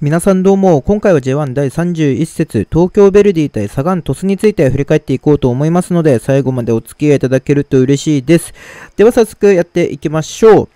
皆さんどうも、今回は J1 第31節、東京ベルディ対サガン鳥栖について振り返っていこうと思いますので、最後までお付き合いいただけると嬉しいです。では早速やっていきましょう。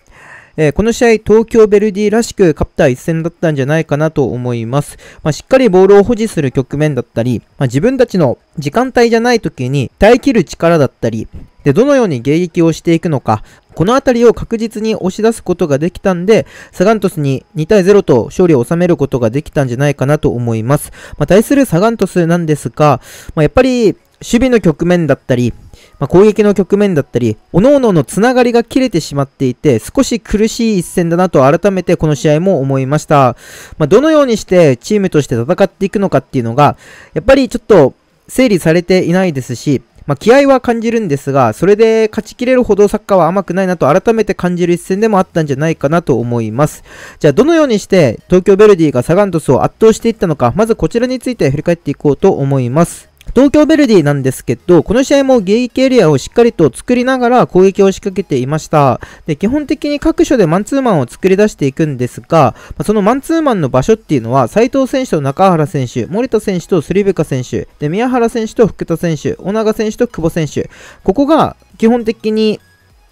えー、この試合、東京ベルディらしく勝った一戦だったんじゃないかなと思います。まあ、しっかりボールを保持する局面だったり、まあ、自分たちの時間帯じゃない時に耐え切る力だったり、で、どのように迎撃をしていくのか、この辺りを確実に押し出すことができたんで、サガントスに2対0と勝利を収めることができたんじゃないかなと思います。まあ、対するサガントスなんですが、まあ、やっぱり、守備の局面だったり、まあ、攻撃の局面だったり、各々のつながりが切れてしまっていて、少し苦しい一戦だなと改めてこの試合も思いました。まどのようにしてチームとして戦っていくのかっていうのが、やっぱりちょっと整理されていないですし、まあ、気合は感じるんですが、それで勝ちきれるほどサッカーは甘くないなと改めて感じる一戦でもあったんじゃないかなと思います。じゃあ、どのようにして東京ヴェルディがサガン鳥栖を圧倒していったのか、まずこちらについて振り返っていこうと思います。東京ベルディなんですけど、この試合もゲイエリアをしっかりと作りながら攻撃を仕掛けていました。で、基本的に各所でマンツーマンを作り出していくんですが、そのマンツーマンの場所っていうのは、斉藤選手と中原選手、森田選手とスリベカ選手、で、宮原選手と福田選手、小長選手と久保選手、ここが基本的に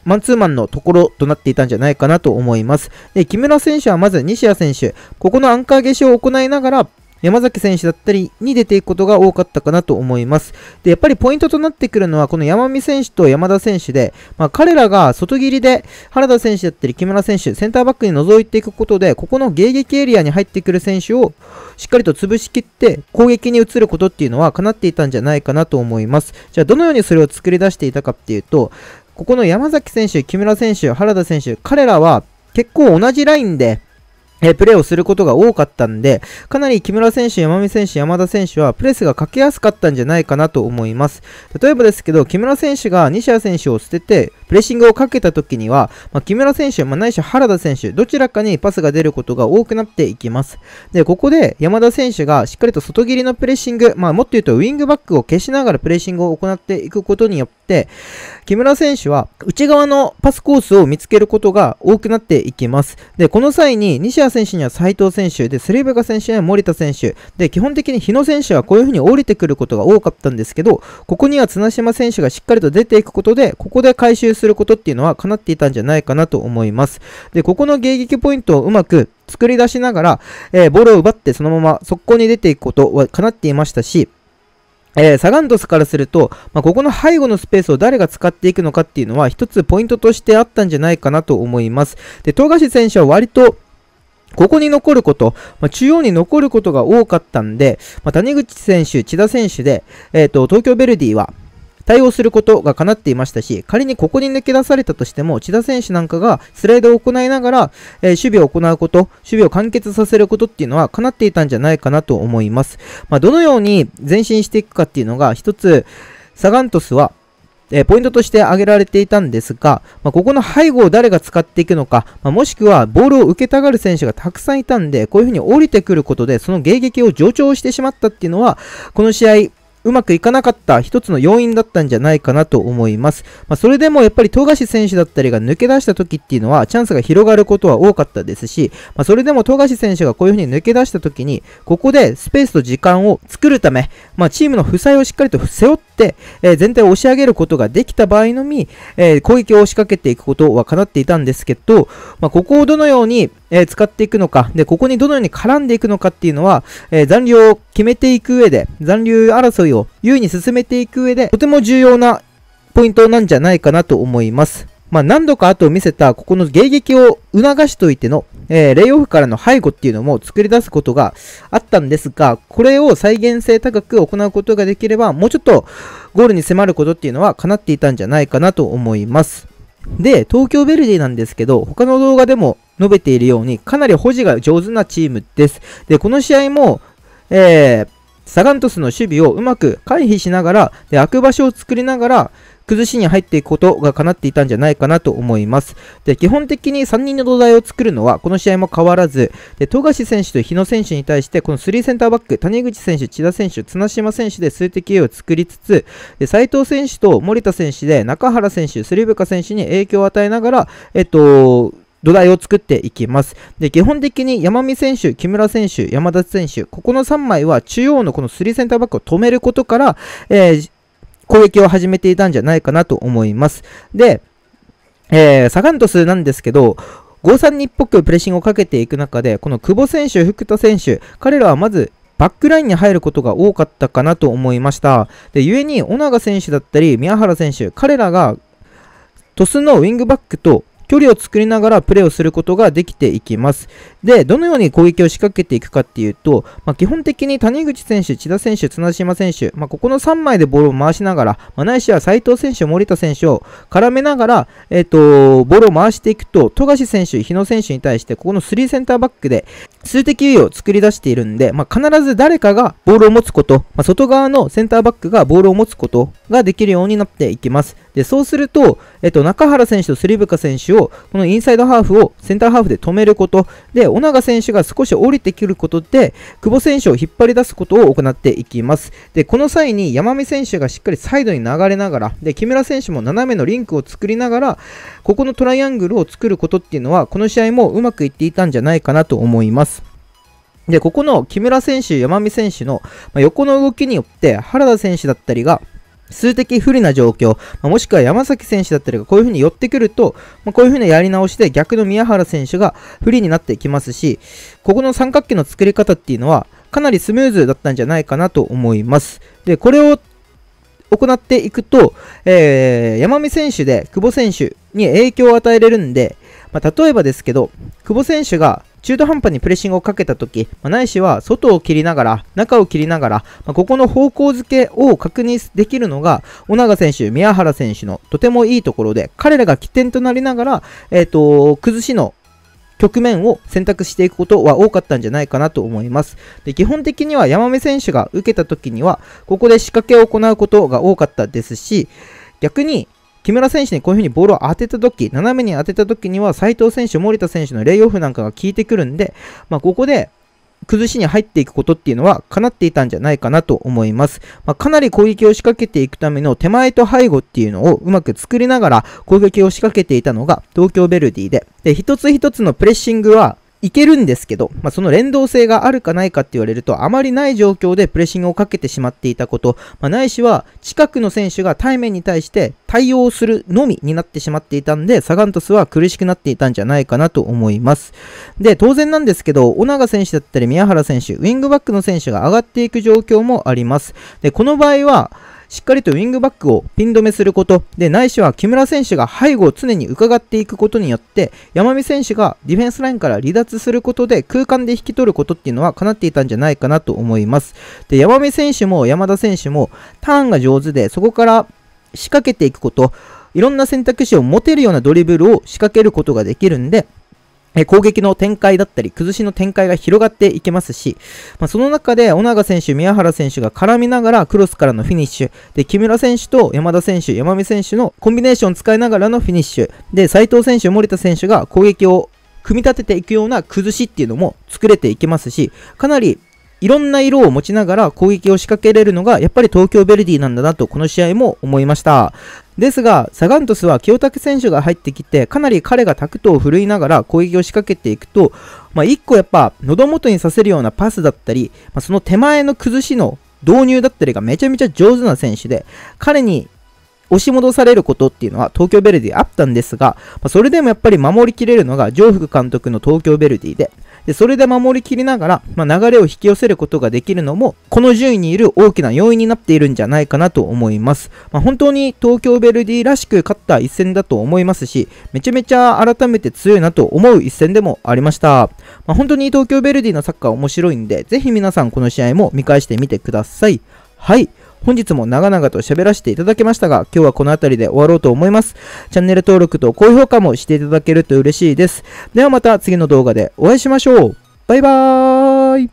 マンツーマンのところとなっていたんじゃないかなと思います。で、木村選手はまず西谷選手、ここのアンカー下手を行いながら、山崎選手だったりに出ていくことが多かったかなと思います。で、やっぱりポイントとなってくるのは、この山見選手と山田選手で、まあ、彼らが外切りで原田選手だったり木村選手、センターバックに覗いていくことで、ここの迎撃エリアに入ってくる選手をしっかりと潰しきって攻撃に移ることっていうのは叶っていたんじゃないかなと思います。じゃあ、どのようにそれを作り出していたかっていうと、ここの山崎選手、木村選手、原田選手、彼らは結構同じラインでえプレーをすることが多かったんで、かなり木村選手、山見選手、山田選手はプレスがかけやすかったんじゃないかなと思います。例えばですけど、木村選手が西谷選手を捨てて、プレッシングをかけた時には、まあ、木村選手、まあ、ないし原田選手、どちらかにパスが出ることが多くなっていきます。で、ここで山田選手がしっかりと外切りのプレッシング、まあ、もっと言うとウィングバックを消しながらプレッシングを行っていくことによって、木村選手は内側のパスコースを見つけることが多くなっていきます。で、この際に西矢選手には斉藤選手、で、スレブガ選手には森田選手、で、基本的に日野選手はこういう風に降りてくることが多かったんですけど、ここには綱島選手がしっかりと出ていくことで、ここで回収するすることっていうのは叶っていたんじゃないかなと思います。で、ここの迎撃ポイントをうまく作り出しながら、えー、ボールを奪ってそのまま速攻に出ていくことは叶っていましたし、えー、サガンドスからすると、まあ、ここの背後のスペースを誰が使っていくのかっていうのは一つポイントとしてあったんじゃないかなと思います。で、富樫選手は割とここに残ること、まあ、中央に残ることが多かったんで、まあ、谷口選手、千田選手で、えっ、ー、と、東京ヴェルディは、対応することが叶っていましたし、仮にここに抜け出されたとしても、千田選手なんかがスライドを行いながら、えー、守備を行うこと、守備を完結させることっていうのは叶っていたんじゃないかなと思います。まあ、どのように前進していくかっていうのが、一つ、サガントスは、えポイントとして挙げられていたんですが、まあ、ここの背後を誰が使っていくのか、まあ、もしくはボールを受けたがる選手がたくさんいたんで、こういうふうに降りてくることで、その迎撃を助長してしまったっていうのは、この試合、うまくいかなかった一つの要因だったんじゃないかなと思います。まあ、それでもやっぱり富樫選手だったりが抜け出した時っていうのはチャンスが広がることは多かったですし、まあ、それでも富樫選手がこういう風に抜け出した時に、ここでスペースと時間を作るため、まあ、チームの負債をしっかりと背負って、えー、全体を押し上げることができた場合のみ、えー、攻撃を仕掛けていくことは叶っていたんですけど、まあ、ここをどのように、え使っていくのか、で、ここにどのように絡んでいくのかっていうのは、え残留を決めていく上で、残留争いを優位に進めていく上で、とても重要なポイントなんじゃないかなと思います。まあ、何度か後を見せた、ここの迎撃を促しといての、えー、レイオフからの背後っていうのも作り出すことがあったんですが、これを再現性高く行うことができれば、もうちょっとゴールに迫ることっていうのは叶っていたんじゃないかなと思います。で、東京ヴェルディなんですけど、他の動画でも述べているように、かなり保持が上手なチームです。で、この試合も、えー、サガントスの守備をうまく回避しながら、で、開く場所を作りながら、崩しに入っていくことが叶っていたんじゃないかなと思います。で、基本的に3人の土台を作るのは、この試合も変わらず、で、富樫選手と日野選手に対して、この3センターバック、谷口選手、千田選手、綱島選手で数的 A を作りつつ、で、斉藤選手と森田選手で、中原選手、スリブカ選手に影響を与えながら、えっと、土台を作っていきます。で、基本的に山見選手、木村選手、山田選手、ここの3枚は中央のこの3センターバックを止めることから、えー攻撃を始めていたんじゃないかなと思います。で、えー、サガントスなんですけど、532っぽくプレッシングをかけていく中で、この久保選手、福田選手、彼らはまずバックラインに入ることが多かったかなと思いました。で、故に、小長選手だったり、宮原選手、彼らが、トスのウィングバックと距離を作りながらプレーをすることができていきます。で、どのように攻撃を仕掛けていくかっていうと、まあ、基本的に谷口選手、千田選手、綱島選手、まあ、ここの3枚でボールを回しながら、まあ、ないしは斉藤選手、森田選手を絡めながら、えっ、ー、と、ボールを回していくと、富樫選手、日野選手に対して、ここの3センターバックで、数的優位を作り出しているんで、まあ、必ず誰かがボールを持つこと、まあ、外側のセンターバックがボールを持つことができるようになっていきます。で、そうすると、えっと、中原選手とスリブカ選手を、このインサイドハーフをセンターハーフで止めること、で、小長選手が少し降りてくることで、久保選手を引っ張り出すことを行っていきます。で、この際に山見選手がしっかりサイドに流れながら、で、木村選手も斜めのリンクを作りながら、ここのトライアングルを作ることっていうのは、この試合もうまくいっていたんじゃないかなと思います。で、ここの木村選手、山見選手の横の動きによって、原田選手だったりが、数的不利な状況、まもしくは山崎選手だったりがこういう風に寄ってくると、まこういう風なやり直しで逆の宮原選手が不利になってきますし、ここの三角形の作り方っていうのは、かなりスムーズだったんじゃないかなと思います。で、これを行っていくと、えー、山見選手で久保選手に影響を与えれるんで、まあ、例えばですけど、久保選手が中途半端にプレッシングをかけた時、まあ、ないしは外を切りながら、中を切りながら、まあ、ここの方向づけを確認できるのが、小長選手、宮原選手のとてもいいところで、彼らが起点となりながら、えっ、ー、と、崩しの局面を選択していくことは多かったんじゃないかなと思います。で基本的には山目選手が受けた時には、ここで仕掛けを行うことが多かったですし、逆に木村選手にこういう風にボールを当てた時、斜めに当てた時には、斉藤選手、森田選手のレイオフなんかが効いてくるんで、まあ、ここで崩しに入っていくことっていうのは叶っていたんじゃないかなと思います。まあ、かなり攻撃を仕掛けていくための手前と背後っていうのをうまく作りながら攻撃を仕掛けていたのが東京ヴェルディで、で、一つ一つのプレッシングはいけるんですけど、まあ、その連動性があるかないかって言われると、あまりない状況でプレッシングをかけてしまっていたこと、まあ、ないしは近くの選手が対面に対して対応するのみになってしまっていたんで、サガン鳥栖は苦しくなっていたんじゃないかなと思います。で、当然なんですけど、小長選手だったり宮原選手、ウィングバックの選手が上がっていく状況もあります。で、この場合は、しっかりとウィングバックをピン止めすること、で、ないしは木村選手が背後を常に伺っていくことによって、山見選手がディフェンスラインから離脱することで空間で引き取ることっていうのは叶っていたんじゃないかなと思います。で、山見選手も山田選手もターンが上手で、そこから仕掛けていくこと、いろんな選択肢を持てるようなドリブルを仕掛けることができるんで、え攻撃の展開だったり、崩しの展開が広がっていけますし、まあ、その中で、小長選手、宮原選手が絡みながら、クロスからのフィニッシュ、で、木村選手と山田選手、山見選手のコンビネーション使いながらのフィニッシュ、で、斉藤選手、森田選手が攻撃を組み立てていくような崩しっていうのも作れていけますし、かなりいろんな色を持ちながら攻撃を仕掛けれるのが、やっぱり東京ヴェルディなんだなと、この試合も思いました。ですが、サガントスは清武選手が入ってきて、かなり彼がタクトを振るいながら攻撃を仕掛けていくと、まあ、1個やっぱ、喉元にさせるようなパスだったり、まあ、その手前の崩しの導入だったりがめちゃめちゃ上手な選手で、彼に押し戻されることっていうのは東京ベルディあったんですが、まあ、それでもやっぱり守りきれるのが上福監督の東京ベルディで、でそれで守りきりながら、まあ、流れを引き寄せることができるのも、この順位にいる大きな要因になっているんじゃないかなと思います。まあ、本当に東京ベルディらしく勝った一戦だと思いますし、めちゃめちゃ改めて強いなと思う一戦でもありました。まあ、本当に東京ベルディのサッカー面白いんで、ぜひ皆さんこの試合も見返してみてください。はい。本日も長々と喋らせていただきましたが、今日はこの辺りで終わろうと思います。チャンネル登録と高評価もしていただけると嬉しいです。ではまた次の動画でお会いしましょう。バイバーイ